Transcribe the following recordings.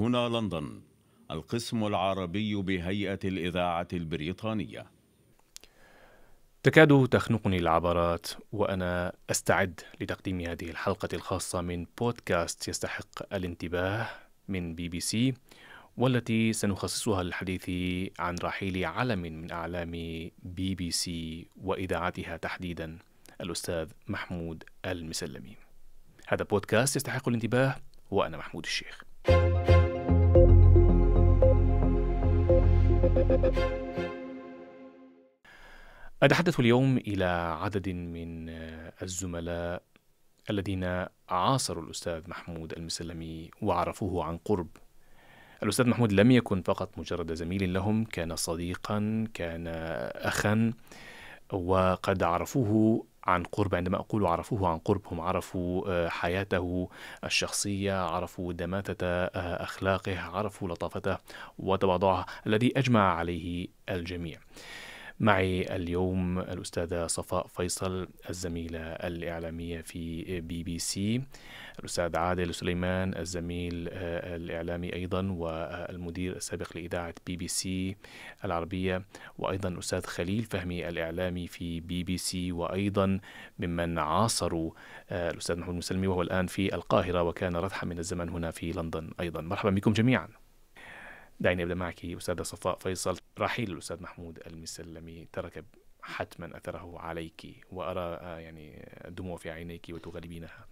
هنا لندن القسم العربي بهيئة الإذاعة البريطانية تكاد تخنقني العبارات وأنا أستعد لتقديم هذه الحلقة الخاصة من بودكاست يستحق الانتباه من بي بي سي والتي سنخصصها للحديث عن رحيل علم من أعلام بي بي سي وإذاعتها تحديدا الأستاذ محمود المسلمي هذا بودكاست يستحق الانتباه وأنا محمود الشيخ thank you أتحدث اليوم إلى عدد من الزملاء الذين عاصروا الأستاذ محمود المسلمي وعرفوه عن قرب الأستاذ محمود لم يكن فقط مجرد زميل لهم كان صديقا كان أخا وقد عرفوه عن قرب عندما أقول عرفوه عن قرب هم عرفوا آه، حياته الشخصية عرفوا دماثة آه، أخلاقه عرفوا لطافته وتواضعه الذي أجمع عليه الجميع معي اليوم الأستاذة صفاء فيصل الزميلة الإعلامية في بي بي سي الأستاذ عادل سليمان الزميل آه، الإعلامي أيضا والمدير السابق لإذاعة بي بي سي العربية وأيضا الأستاذ خليل فهمي الإعلامي في بي بي سي وأيضا ممن عاصروا آه، الأستاذ محمود مسلمي وهو الآن في القاهرة وكان رتحا من الزمن هنا في لندن أيضا مرحبا بكم جميعا دعيني أبدأ معك أستاذة صفاء فيصل رحيل الأستاذ محمود المسلمي ترك حتما أثره عليك وأرى آه، يعني الدموع في عينيك وتغلبينها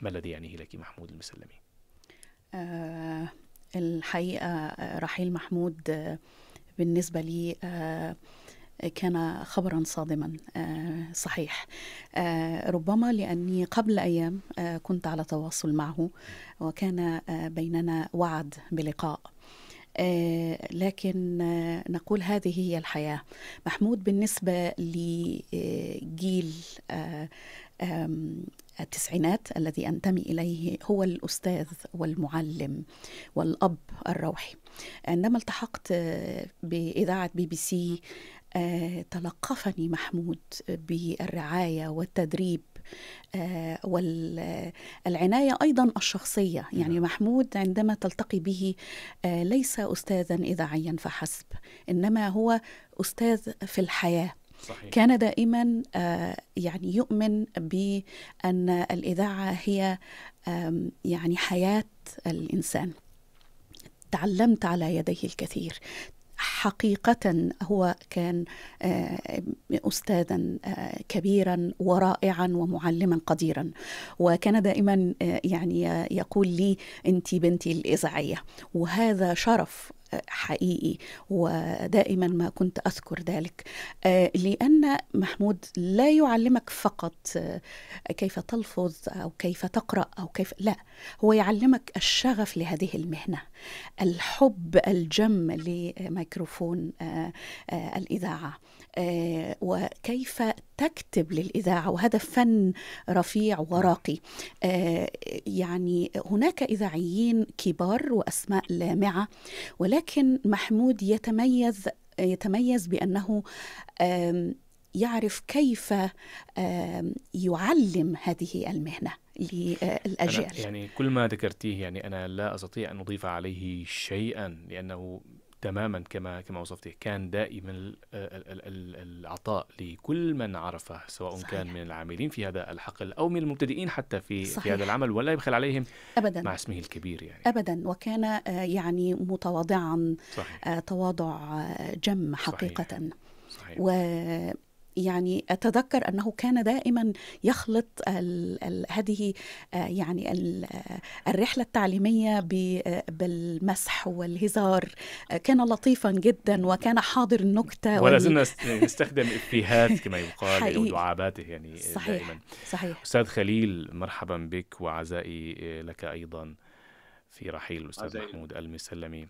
ما الذي يعنيه لك محمود المسلمي؟ آه، الحقيقة آه، رحيل محمود بالنسبة لي كان خبرا صادما صحيح ربما لاني قبل ايام كنت على تواصل معه وكان بيننا وعد بلقاء آه، لكن آه، نقول هذه هي الحياة محمود بالنسبة لجيل آه، التسعينات الذي أنتمي إليه هو الأستاذ والمعلم والأب الروحي عندما التحقت بإذاعة بي بي سي تلقفني محمود بالرعاية والتدريب آه، والعناية أيضا الشخصية يعني نعم. محمود عندما تلتقي به آه، ليس أستاذا إذاعيا فحسب إنما هو أستاذ في الحياة صحيح. كان دائما آه، يعني يؤمن بأن الإذاعة هي يعني حياة الإنسان تعلمت على يديه الكثير حقيقة هو كان آه، أستاذا آه، كبيرا ورائعا ومعلما قديرا وكان دائما آه، يعني يقول لي أنت بنتي الإذاعية وهذا شرف حقيقي ودائما ما كنت أذكر ذلك آه، لأن محمود لا يعلمك فقط آه، كيف تلفظ أو كيف تقرأ أو كيف لا هو يعلمك الشغف لهذه المهنة الحب الجم لميكروفون آه، الإذاعة آه، وكيف تكتب للإذاعة وهذا فن رفيع وراقي آه، يعني هناك إذاعيين كبار وأسماء لامعة ولكن محمود يتميز يتميز بأنه يعرف كيف يعلم هذه المهنه للاجيال يعني كل ما ذكرتيه يعني انا لا استطيع ان اضيف عليه شيئا لانه تماما كما كما وصفتي كان دائما العطاء لكل من عرفه سواء صحيح. كان من العاملين في هذا الحقل او من المبتدئين حتى في صحيح. في هذا العمل ولا يبخل عليهم ابدا مع اسمه الكبير يعني ابدا وكان آه، يعني متواضعا صحيح. آه، تواضع جم حقيقه صحيح. صحيح. و يعني أتذكر أنه كان دائما يخلط الـ الـ هذه آه، يعني آه، الرحلة التعليمية آه، بالمسح والهزار كان لطيفا جدا وكان حاضر النكتة ولا زلنا نستخدم إفيهات كما يقال ودعاباته يعني صحيح دائما صحيح أستاذ خليل مرحبا بك وعزائي لك أيضا في رحيل الأستاذ محمود المسلمي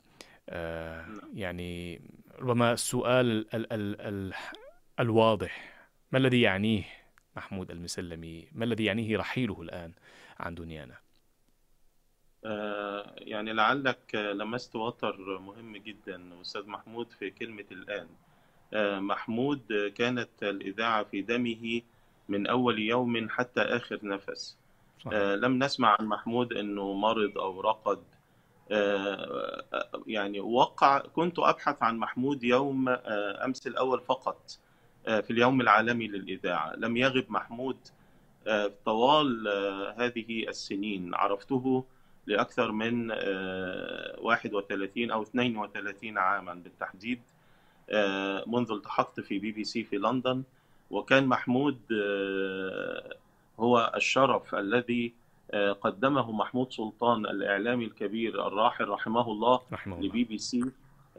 آه نعم. يعني ربما السؤال ال ال ال الواضح ما الذي يعنيه محمود المسلمي ما الذي يعنيه رحيله الآن عن دنيانا آه، يعني لعلك لمست وتر مهم جدا أستاذ محمود في كلمة الآن آه، محمود كانت الإذاعة في دمه من أول يوم حتى آخر نفس صحيح. آه، لم نسمع عن محمود أنه مرض أو رقد يعني وقع كنت أبحث عن محمود يوم أمس الأول فقط آه، في اليوم العالمي للإذاعة لم يغب محمود آه، طوال آه، هذه السنين عرفته لأكثر من 31 أو 32 عاما بالتحديد منذ التحقت في بي بي سي في لندن وكان محمود هو الشرف الذي قدمه محمود سلطان الإعلامي الكبير الراحل رحمه الله رحمه لبي بي سي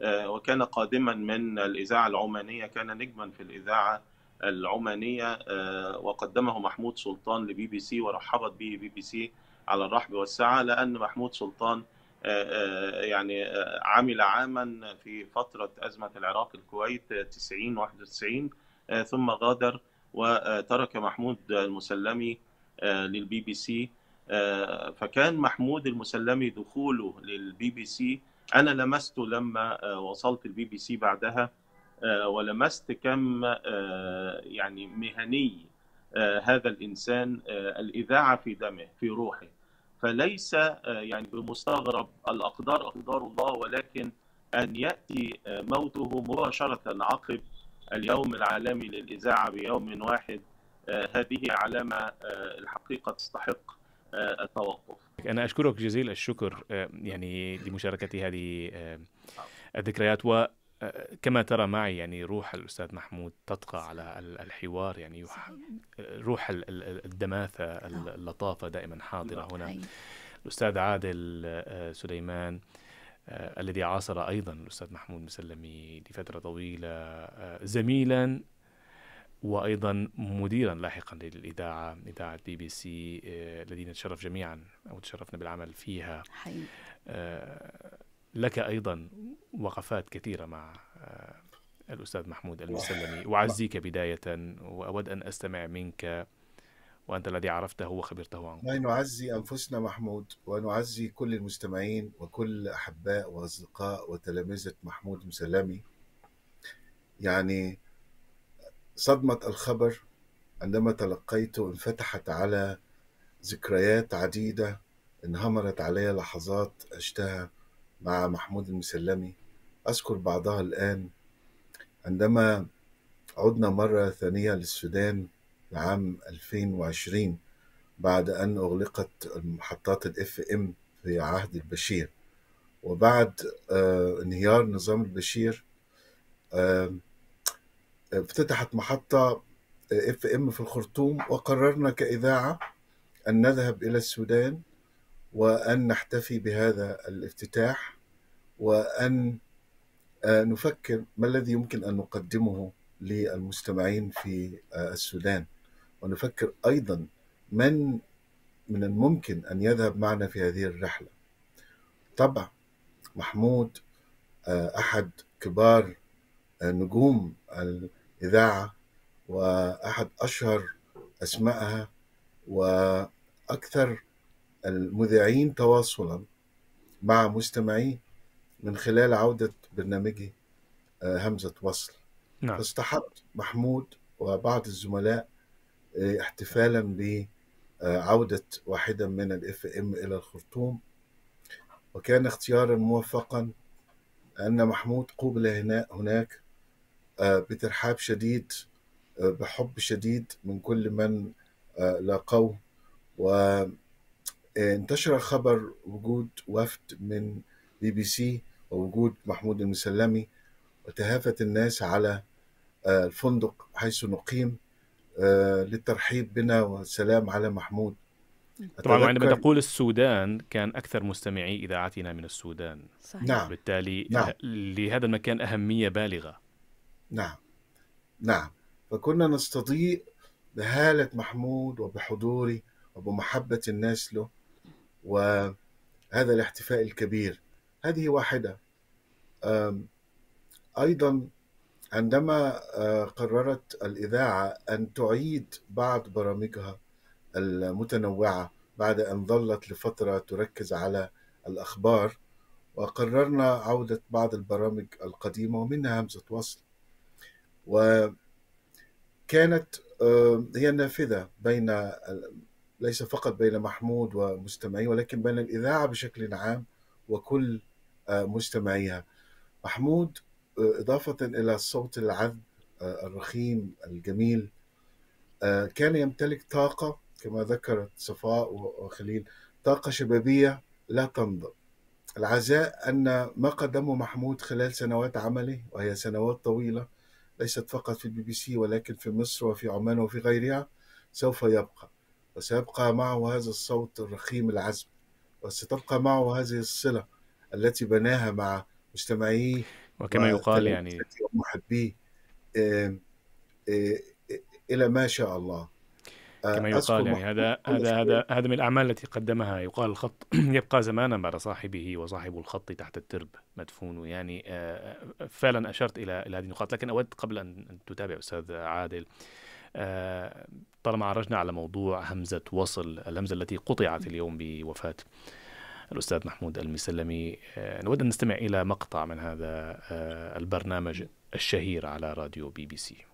آه، وكان قادما من الإذاعة العمانية كان نجما في الإذاعة العمانية آه، وقدمه محمود سلطان لبي بي سي ورحبت به بي بي سي على الرحب والسعة لأن محمود سلطان آه، يعني عمل عاما في فترة أزمة العراق الكويت 90 91 ثم غادر وترك محمود المسلمي للبي بي سي فكان محمود المسلمي دخوله للبي بي سي انا لمسته لما آه، وصلت البي بي سي بعدها آه، ولمست كم آه، يعني مهني هذا الانسان الاذاعه في دمه في روحه فليس يعني بمستغرب الاقدار اقدار الله ولكن ان ياتي موته مباشره عقب اليوم العالمي للاذاعه بيوم واحد هذه علامه الحقيقه تستحق التوقف أنا أشكرك جزيل الشكر آه، يعني لمشاركتي هذه آه، الذكريات وكما آه، ترى معي يعني روح الأستاذ محمود تطغى على الحوار يعني روح الدماثة اللطافة دائما حاضرة هنا الأستاذ عادل سليمان الذي عاصر أيضا الأستاذ محمود مسلمي لفترة طويلة زميلا وايضا مديرا لاحقا للاذاعه اذاعه بي بي سي آه، الذين نتشرف جميعا او تشرفنا بالعمل فيها حقيقي. آه، لك ايضا وقفات كثيره مع آه، الاستاذ محمود المسلمي اعزيك بدايه واود ان استمع منك وانت الذي عرفته وخبرته عنه نعزي انفسنا محمود ونعزي كل المستمعين وكل احباء واصدقاء وتلامذه محمود مسلمي يعني صدمة الخبر عندما تلقيته انفتحت على ذكريات عديدة انهمرت علي لحظات عشتها مع محمود المسلمي أذكر بعضها الآن عندما عدنا مرة ثانية للسودان عام 2020 بعد أن أغلقت محطات الاف ام في عهد البشير وبعد آه، انهيار نظام البشير آه، افتتحت محطة اف آه، ام في الخرطوم وقررنا كإذاعة أن نذهب إلى السودان وأن نحتفي بهذا الافتتاح وأن آه، نفكر ما الذي يمكن أن نقدمه للمستمعين في آه، السودان ونفكر أيضا من من الممكن أن يذهب معنا في هذه الرحلة طبعا محمود أحد كبار نجوم إذاعة وأحد أشهر أسمائها وأكثر المذيعين تواصلا مع مستمعيه من خلال عودة برنامجي آه، همزة وصل نعم. فاستحق محمود وبعض الزملاء آه، احتفالا بعودة آه، واحدة من الاف ام إلى الخرطوم وكان اختيارا موفقا أن محمود قوبل هناك آه، بترحاب شديد آه، بحب شديد من كل من آه، لاقوه وانتشر خبر وجود وفد من بي بي سي ووجود محمود المسلمي وتهافت الناس على الفندق حيث نقيم للترحيب بنا والسلام على محمود طبعا وعندما تقول السودان كان اكثر مستمعي اذاعتنا من السودان صحيح. نعم بالتالي نعم. لهذا المكان اهميه بالغه نعم نعم فكنا نستضيء بهالة محمود وبحضوره وبمحبة الناس له وهذا الاحتفاء الكبير هذه واحدة أيضا عندما قررت الإذاعة أن تعيد بعض برامجها المتنوعة بعد أن ظلت لفترة تركز على الأخبار وقررنا عودة بعض البرامج القديمة ومنها همزة وصل وكانت هي النافذة بين ليس فقط بين محمود ومستمعيه ولكن بين الإذاعة بشكل عام وكل آه، مستمعيها محمود آه، إضافة إلى الصوت العذب آه، الرخيم الجميل كان يمتلك طاقة كما ذكرت صفاء وخليل طاقة شبابية لا تنضب العزاء أن ما قدمه محمود خلال سنوات عمله وهي سنوات طويلة ليست فقط في البي بي سي ولكن في مصر وفي عمان وفي غيرها سوف يبقى وسيبقى معه هذا الصوت الرخيم العزم وستبقى معه هذه الصلة التي بناها مع مجتمعيه وكما يقال يعني ومحبيه إلى ما شاء الله كما يقال يعني هذا هذا هذا هذا من الاعمال التي قدمها يقال الخط يبقى زمانا بعد صاحبه وصاحب الخط تحت الترب مدفون يعني آه، آه، فعلا اشرت الى الى هذه النقاط لكن اود قبل ان تتابع استاذ عادل آه، طالما عرجنا على موضوع همزه وصل الهمزه التي قطعت اليوم بوفاه الاستاذ محمود المسلمي نود ان نستمع الى مقطع من هذا البرنامج الشهير على راديو بي بي سي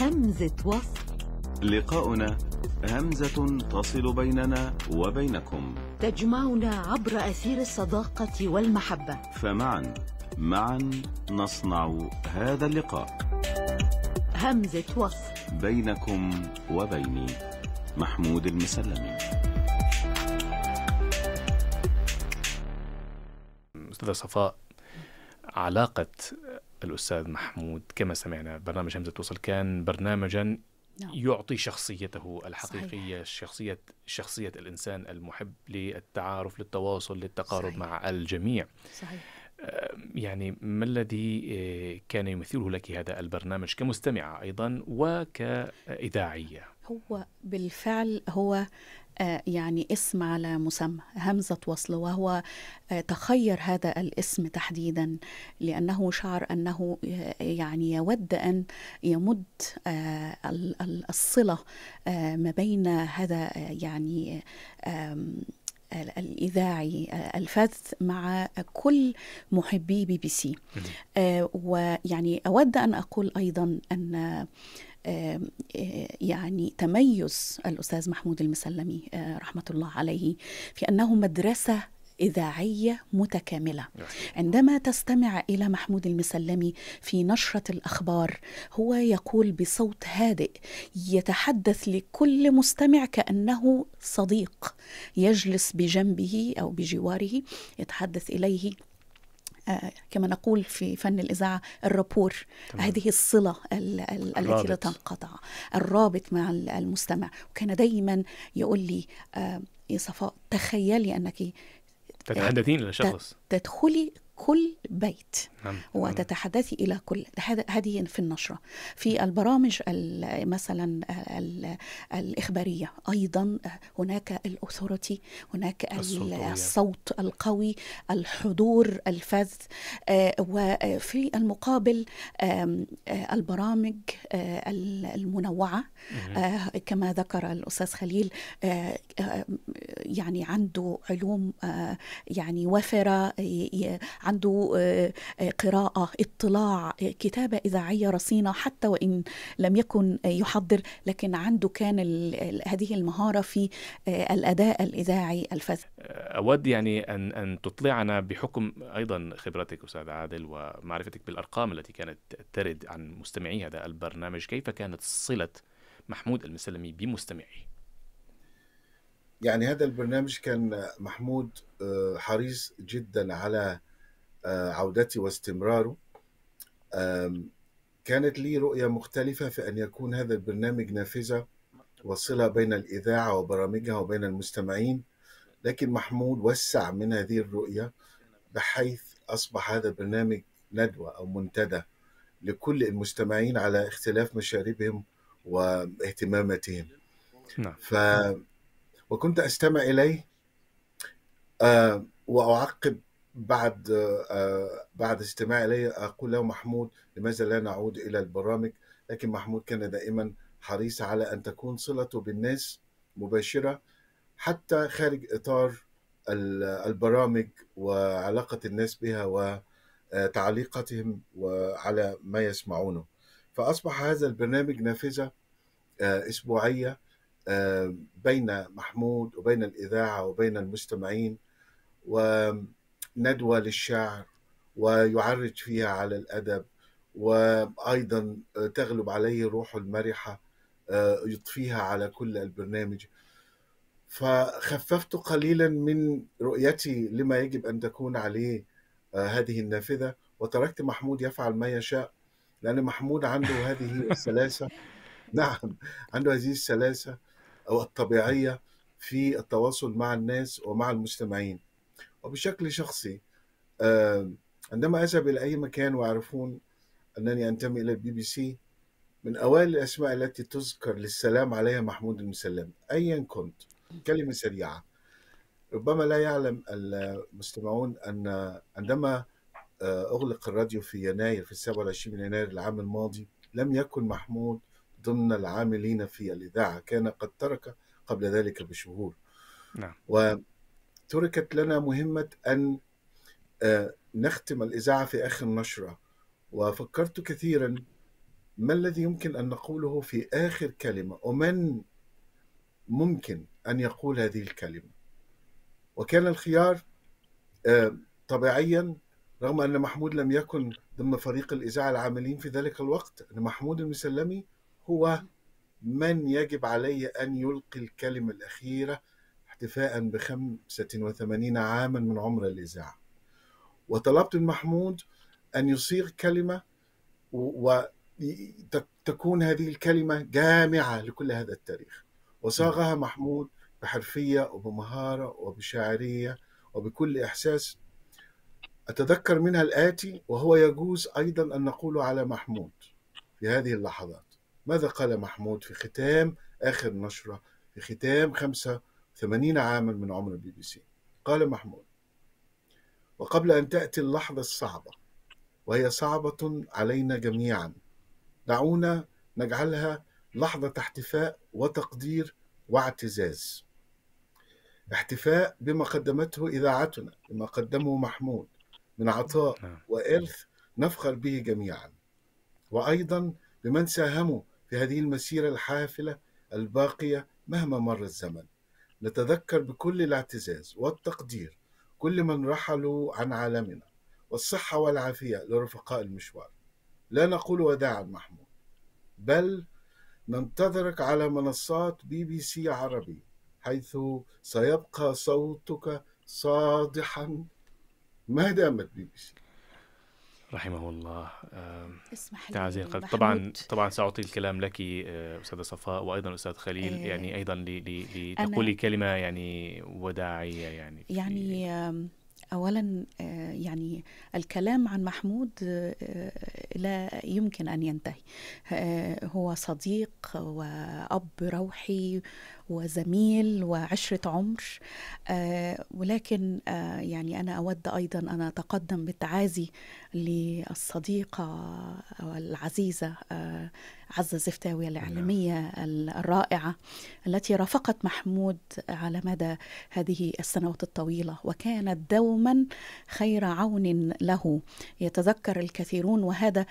همزه وصل لقاؤنا همزة تصل بيننا وبينكم تجمعنا عبر أثير الصداقة والمحبة فمعا معا نصنع هذا اللقاء همزة وصل بينكم وبيني محمود المسلمي أستاذ صفاء علاقة الأستاذ محمود كما سمعنا برنامج همزة وصل كان برنامجا نعم. يعطي شخصيته الحقيقية صحيح. شخصية شخصية الإنسان المحب للتعارف للتواصل للتقارب صحيح. مع الجميع صحيح. يعني ما الذي آه، كان يمثله لك هذا البرنامج كمستمعة أيضا وكإذاعية هو بالفعل هو آه، يعني اسم على مسمى همزة وصل وهو آه، تخير هذا الاسم تحديدا لأنه شعر أنه آه، يعني يود أن يمد الصلة ما بين هذا يعني الإذاعي الفذ مع كل محبي بي بي سي ويعني أود أن أقول أيضا أن آه، يعني تميز الأستاذ محمود المسلمي آه، رحمة الله عليه في أنه مدرسة إذاعية متكاملة عندما تستمع إلى محمود المسلمي في نشرة الأخبار هو يقول بصوت هادئ يتحدث لكل مستمع كأنه صديق يجلس بجنبه أو بجواره يتحدث إليه آه، كما نقول في فن الإذاعة الرابور هذه الصلة التي لا تنقطع الرابط مع المستمع وكان دايما يقول لي آه، يا صفاء تخيلي أنك تتحدثين لشخص تدخلي كل بيت نعم. وتتحدثي إلى كل هذه في النشرة في البرامج مثلا الإخبارية أيضا هناك الأثورتي هناك الصوت القوي الحضور الفذ آه، وفي المقابل آه، البرامج آه، المنوعة كما ذكر الأستاذ خليل يعني عنده علوم يعني وفره عنده قراءه اطلاع كتابه اذاعيه رصينه حتى وان لم يكن يحضر لكن عنده كان هذه المهاره في آه، الاداء الاذاعي الفذ اود يعني ان ان تطلعنا بحكم ايضا خبرتك استاذ عادل ومعرفتك بالارقام التي كانت ترد عن مستمعي هذا البرنامج كيف كانت صله محمود المسلمي بمستمعيه يعني هذا البرنامج كان محمود آه، حريص جدا على آه، عودتي واستمراره كانت لي رؤية مختلفة في أن يكون هذا البرنامج نافذة وصلة بين الإذاعة وبرامجها وبين المستمعين لكن محمود وسع من هذه الرؤية بحيث أصبح هذا البرنامج ندوة أو منتدى لكل المستمعين على اختلاف مشاربهم واهتماماتهم نعم. ف... وكنت أستمع إليه آه، وأعقب بعد آه، بعد استماع لي أقول له محمود لماذا لا نعود إلى البرامج لكن محمود كان دائما حريص على أن تكون صلته بالناس مباشرة حتى خارج إطار البرامج وعلاقة الناس بها وتعليقاتهم وعلى ما يسمعونه فأصبح هذا البرنامج نافذة آه، أسبوعية آه، بين محمود وبين الإذاعة وبين المستمعين و ندوة للشعر ويعرج فيها على الأدب وأيضا تغلب عليه روحه المرحة آه، يضفيها على كل البرنامج فخففت قليلا من رؤيتي لما يجب أن تكون عليه آه، هذه النافذة وتركت محمود يفعل ما يشاء لأن محمود عنده هذه السلاسة نعم عنده هذه السلاسة أو الطبيعية في التواصل مع الناس ومع المستمعين وبشكل شخصي عندما أذهب إلى أي مكان ويعرفون أنني أنتمي إلى البي بي سي من أوائل الأسماء التي تذكر للسلام عليها محمود المسلم أيا كنت كلمة سريعة ربما لا يعلم المستمعون أن عندما آه، أغلق الراديو في يناير في 27 من يناير العام الماضي لم يكن محمود ضمن العاملين في الإذاعة كان قد ترك قبل ذلك بشهور نعم. تركت لنا مهمة أن آه، نختم الإذاعة في آخر نشرة وفكرت كثيرا ما الذي يمكن أن نقوله في آخر كلمة ومن ممكن أن يقول هذه الكلمة وكان الخيار آه، طبيعيا رغم أن محمود لم يكن ضمن فريق الإذاعة العاملين في ذلك الوقت أن محمود المسلمي هو من يجب عليه أن يلقي الكلمة الأخيرة احتفاء ب 85 عاما من عمر الإذاعة وطلبت من محمود أن يصيغ كلمة وتكون هذه الكلمة جامعة لكل هذا التاريخ وصاغها محمود بحرفية وبمهارة وبشاعرية وبكل إحساس أتذكر منها الآتي وهو يجوز أيضا أن نقول على محمود في هذه اللحظات ماذا قال محمود في ختام آخر نشرة في ختام خمسة ثمانين عاما من عمر البي بي سي قال محمود وقبل أن تأتي اللحظة الصعبة وهي صعبة علينا جميعا دعونا نجعلها لحظة احتفاء وتقدير واعتزاز احتفاء بما قدمته إذاعتنا بما قدمه محمود من عطاء نعم. وإرث نفخر به جميعا وأيضا بمن ساهموا في هذه المسيرة الحافلة الباقية مهما مر الزمن نتذكر بكل الاعتزاز والتقدير كل من رحلوا عن عالمنا والصحة والعافية لرفقاء المشوار لا نقول وداعا محمود بل ننتظرك على منصات بي بي سي عربي حيث سيبقى صوتك صادحا ما دامت بي بي سي رحمه الله اسمح لي طبعا طبعا ساعطي الكلام لك آه، استاذه صفاء وايضا استاذ خليل إيه يعني ايضا لتقولي كلمه يعني وداعيه يعني يعني اولا آه، يعني الكلام عن محمود آه، لا يمكن ان ينتهي هو صديق واب روحي وزميل وعشرة عمر آه ولكن آه يعني أنا أود أيضا أن أتقدم بالتعازي للصديقة العزيزة آه عزة زفتاوية نعم. الإعلامية الرائعة التي رافقت محمود على مدى هذه السنوات الطويلة وكانت دوما خير عون له يتذكر الكثيرون وهذا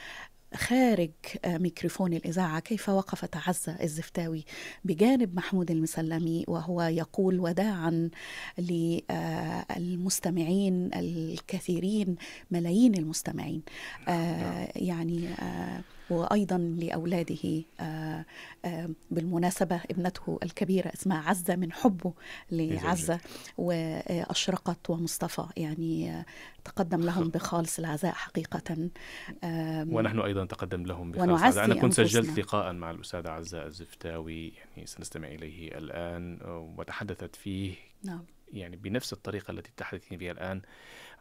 خارج آه، ميكروفون الإذاعة كيف وقفت عزة الزفتاوي بجانب محمود المسلمي وهو يقول وداعا للمستمعين آه، الكثيرين ملايين المستمعين آه، نعم. يعني وايضا لاولاده آه، آه، بالمناسبه ابنته الكبيره اسمها عزه من حبه لعزه واشرقت ومصطفى يعني آه، تقدم لهم بخالص العزاء حقيقه ونحن ايضا تقدم لهم بخالص العزاء انا كنت سجلت لقاء مع الاستاذه عزه الزفتاوي يعني سنستمع اليه الان وتحدثت فيه نعم. يعني بنفس الطريقه التي تحدثين بها الان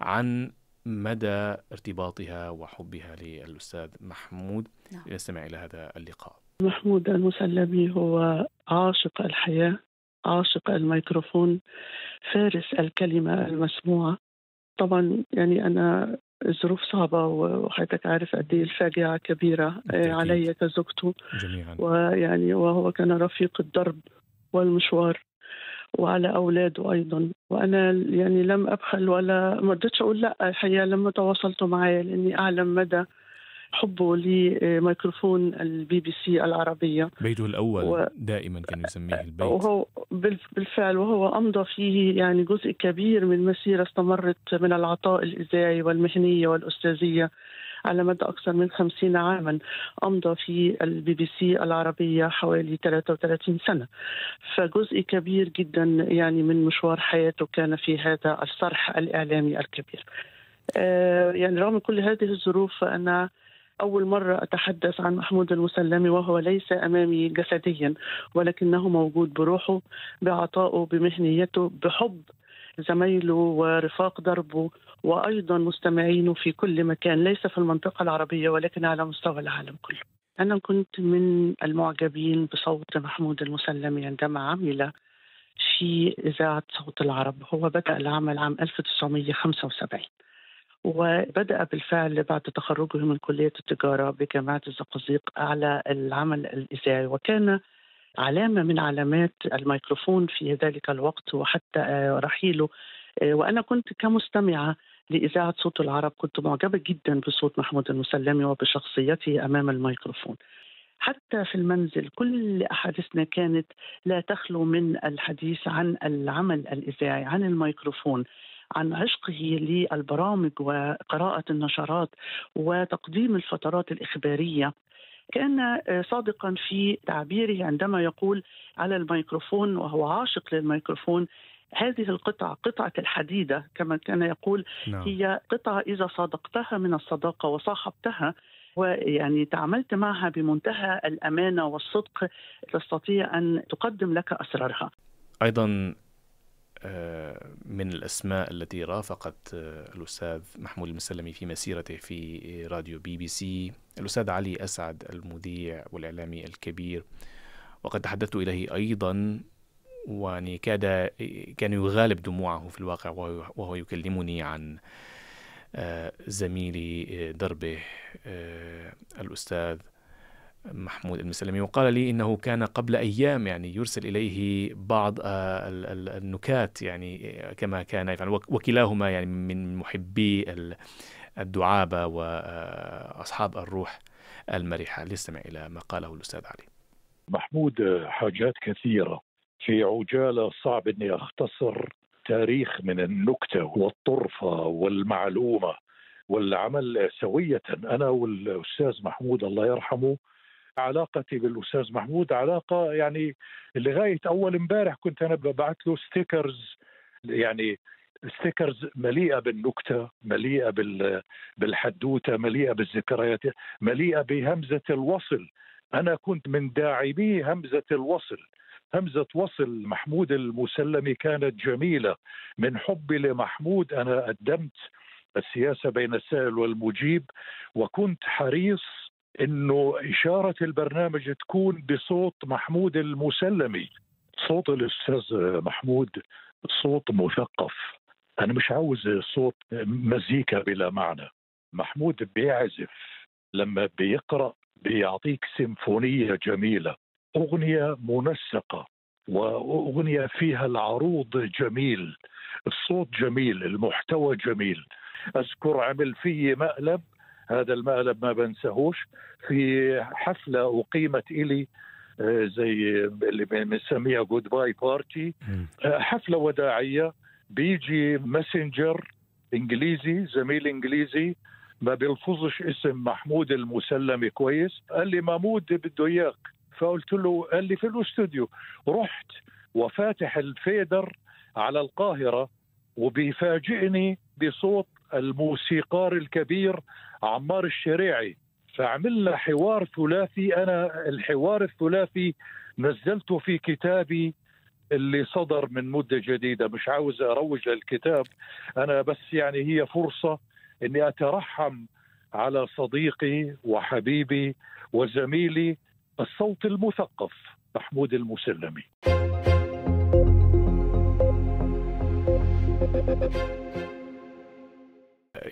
عن مدى ارتباطها وحبها للأستاذ محمود نعم. لنستمع إلى هذا اللقاء محمود المسلمي هو عاشق الحياة عاشق الميكروفون فارس الكلمة المسموعة طبعا يعني أنا ظروف صعبة وحضرتك عارف قد إيه الفاجعة كبيرة آه، بالتأكيد. علي كزوجته جميعا ويعني وهو كان رفيق الدرب والمشوار وعلى أولاده أيضا وأنا يعني لم أبخل ولا ما رضيتش أقول لا الحقيقة لما تواصلتوا معي لأني أعلم مدى حبه لميكروفون البي بي سي العربية بيته الأول و... دائما كان يسميه البيت وهو بالفعل وهو أمضى فيه يعني جزء كبير من مسيرة استمرت من العطاء الإذاعي والمهنية والأستاذية على مدى أكثر من 50 عاما أمضى في البي بي سي العربية حوالي 33 سنة فجزء كبير جدا يعني من مشوار حياته كان في هذا الصرح الإعلامي الكبير آه، يعني رغم كل هذه الظروف فأنا أول مرة أتحدث عن محمود المسلمي وهو ليس أمامي جسديا ولكنه موجود بروحه بعطائه بمهنيته بحب زميله ورفاق دربه وايضا مستمعينه في كل مكان ليس في المنطقه العربيه ولكن على مستوى العالم كله. انا كنت من المعجبين بصوت محمود المسلمي عندما عمل في اذاعه صوت العرب، هو بدا العمل عام 1975. وبدأ بالفعل بعد تخرجه من كلية التجارة بجامعة الزقازيق على العمل الإذاعي وكان علامة من علامات الميكروفون في ذلك الوقت وحتى آه، رحيله آه، وأنا كنت كمستمعة لإذاعة صوت العرب كنت معجبة جدا بصوت محمود المسلمي وبشخصيته أمام الميكروفون حتى في المنزل كل احاديثنا كانت لا تخلو من الحديث عن العمل الاذاعي عن الميكروفون عن عشقه للبرامج وقراءة النشرات وتقديم الفترات الإخبارية كان آه، صادقا في تعبيره عندما يقول على الميكروفون وهو عاشق للميكروفون هذه القطعة قطعة الحديدة كما كان يقول نعم. هي قطعة إذا صادقتها من الصداقة وصاحبتها ويعني تعاملت معها بمنتهى الأمانة والصدق تستطيع أن تقدم لك أسرارها أيضا من الأسماء التي رافقت آه، الأستاذ محمود المسلمي في مسيرته في راديو بي بي سي الأستاذ علي أسعد المذيع والإعلامي الكبير وقد تحدثت إليه أيضا وكاد كاد كان يغالب دموعه في الواقع وهو يكلمني عن آه، زميلي آه، دربه الأستاذ محمود المسلمي وقال لي انه كان قبل ايام يعني يرسل اليه بعض آه، النكات يعني آه، كما كان يفعل وكلاهما يعني من محبي الدعابه واصحاب آه، الروح المرحه ليستمع الى ما قاله الاستاذ علي. محمود حاجات كثيره في عجاله صعب اني اختصر تاريخ من النكته والطرفه والمعلومه والعمل سويه انا والاستاذ محمود الله يرحمه علاقتي بالاستاذ محمود علاقه يعني لغايه اول امبارح كنت انا ببعث له ستيكرز يعني ستيكرز مليئه بالنكته مليئه بالحدوته مليئه بالذكريات مليئه بهمزه الوصل انا كنت من داعمي همزه الوصل همزة وصل محمود المسلمي كانت جميلة من حبي لمحمود أنا قدمت السياسة بين السائل والمجيب وكنت حريص انه اشاره البرنامج تكون بصوت محمود المسلمي صوت الاستاذ محمود صوت مثقف انا مش عاوز صوت مزيكا بلا معنى محمود بيعزف لما بيقرا بيعطيك سيمفونيه جميله اغنيه منسقه واغنيه فيها العروض جميل الصوت جميل المحتوى جميل اذكر عمل في مقلب هذا المقلب ما بنساهوش في حفلة أقيمت إلي آه، زي اللي بنسميها جود باي بارتي حفلة وداعية بيجي مسنجر انجليزي زميل انجليزي ما بيلفظش اسم محمود المسلمي كويس قال لي محمود بده اياك فقلت له قال لي في الاستوديو رحت وفاتح الفيدر على القاهرة وبيفاجئني بصوت الموسيقار الكبير عمار الشريعي فعملنا حوار ثلاثي انا الحوار الثلاثي نزلته في كتابي اللي صدر من مده جديده مش عاوز اروج للكتاب انا بس يعني هي فرصه اني اترحم على صديقي وحبيبي وزميلي الصوت المثقف محمود المسلمي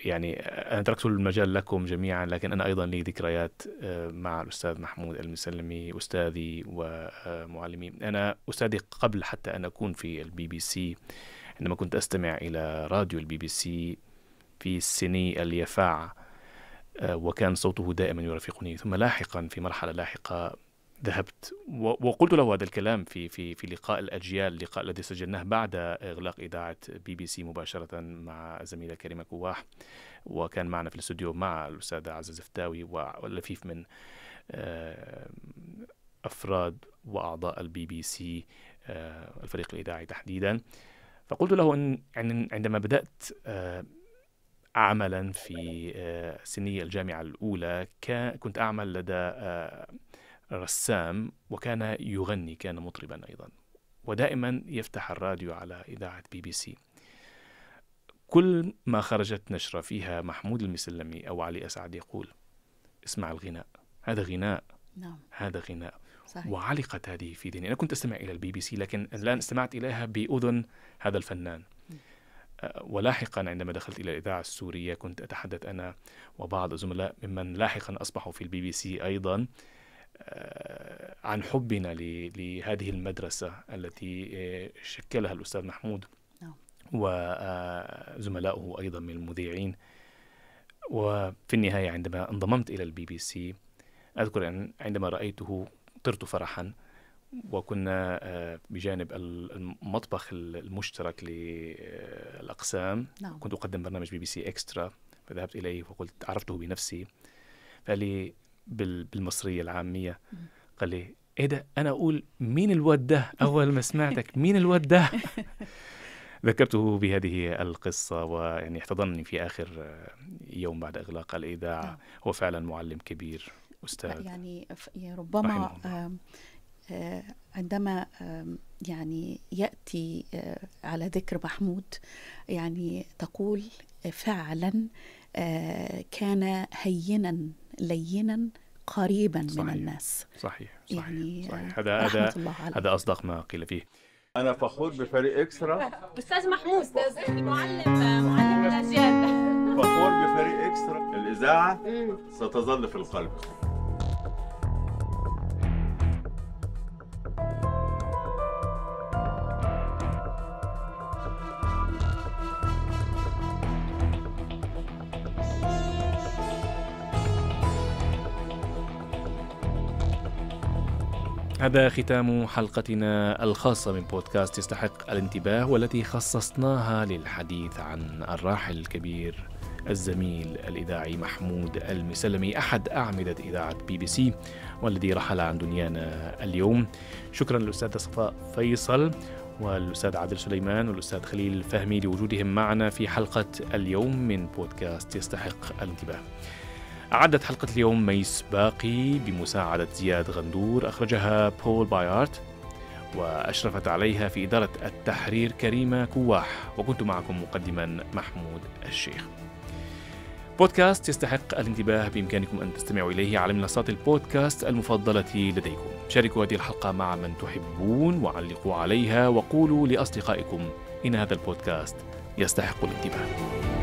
يعني انا تركت المجال لكم جميعا لكن انا ايضا لي ذكريات آه، مع الاستاذ محمود المسلمي استاذي ومعلمي انا استاذي قبل حتى ان اكون في البي بي سي عندما كنت استمع الى راديو البي بي سي في سني اليفاع آه، وكان صوته دائما يرافقني ثم لاحقا في مرحله لاحقه ذهبت وقلت له هذا الكلام في في في لقاء الاجيال اللقاء الذي سجلناه بعد اغلاق اذاعه بي بي سي مباشره مع زميله كريمه كواح وكان معنا في الاستوديو مع الاستاذه عزه زفتاوي ولفيف من آه، افراد واعضاء البي بي سي آه، الفريق الاذاعي تحديدا فقلت له ان عندما بدات آه، عملا في سني الجامعه الاولى كنت اعمل لدى رسام وكان يغني كان مطربا أيضا ودائما يفتح الراديو على إذاعة بي بي سي كل ما خرجت نشرة فيها محمود المسلمي أو علي أسعد يقول اسمع الغناء هذا غناء نعم. هذا غناء صحيح. وعلقت هذه في ذهني أنا كنت أستمع إلى البي بي سي لكن الآن استمعت إليها بأذن هذا الفنان أه، ولاحقا عندما دخلت الى الاذاعه السوريه كنت اتحدث انا وبعض الزملاء ممن لاحقا اصبحوا في البي بي سي ايضا آه، عن حبنا لهذه المدرسة التي آه، شكلها الأستاذ محمود نعم. وزملائه آه، أيضا من المذيعين وفي النهاية عندما انضممت إلى البي بي سي أذكر أن عندما رأيته طرت فرحا وكنا بجانب المطبخ المشترك للأقسام نعم. كنت أقدم برنامج بي بي سي إكسترا فذهبت إليه وقلت عرفته بنفسي فقال لي بالمصريه العاميه قال لي ايه ده انا اقول مين الواد ده اول ما سمعتك مين الواد ده ذكرته بهذه القصة ويعني احتضنني في آخر يوم بعد إغلاق الإذاعة آه. هو فعلا معلم كبير أستاذ يعني, يعني ربما آه، عندما يعني يأتي آه، على ذكر محمود يعني تقول فعلا آه، كان هينا لينا قريبا صحيح. من الناس صحيح صحيح, يعني صحيح. هذا هذا هذا اصدق ما قيل فيه انا فخور بفريق اكسترا استاذ محمود استاذ معلم معلم الاجيال فخور بفريق اكسترا الاذاعه ستظل في القلب هذا ختام حلقتنا الخاصة من بودكاست تستحق الانتباه والتي خصصناها للحديث عن الراحل الكبير الزميل الإذاعي محمود المسلمي أحد أعمدة إذاعة بي بي سي والذي رحل عن دنيانا اليوم شكرا للأستاذة صفاء فيصل والأستاذ عادل سليمان والأستاذ خليل فهمي لوجودهم معنا في حلقة اليوم من بودكاست يستحق الانتباه أعدت حلقة اليوم ميس باقي بمساعدة زياد غندور أخرجها بول بايارت وأشرفت عليها في إدارة التحرير كريمة كواح وكنت معكم مقدما محمود الشيخ بودكاست يستحق الانتباه بإمكانكم أن تستمعوا إليه على منصات البودكاست المفضلة لديكم شاركوا هذه الحلقة مع من تحبون وعلقوا عليها وقولوا لأصدقائكم إن هذا البودكاست يستحق الانتباه